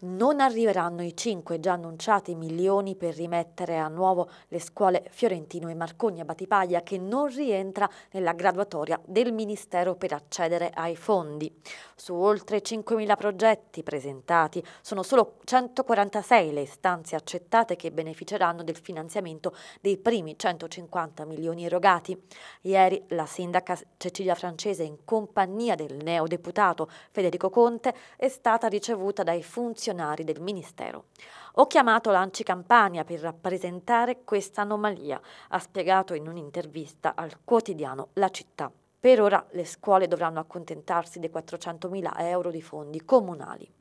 non arriveranno i 5 già annunciati milioni per rimettere a nuovo le scuole Fiorentino e Marcogna Batipaglia che non rientra nella graduatoria del Ministero per accedere ai fondi. Su oltre 5.000 progetti presentati sono solo 146 le istanze accettate che beneficeranno del finanziamento dei primi 150 milioni erogati. Ieri la sindaca Cecilia Francese in compagnia del neodeputato Federico Conte è stata ricevuta dai funzionari funzionari del Ministero. Ho chiamato l'Anci Campania per rappresentare questa anomalia, ha spiegato in un'intervista al quotidiano La Città. Per ora le scuole dovranno accontentarsi dei 400.000 euro di fondi comunali.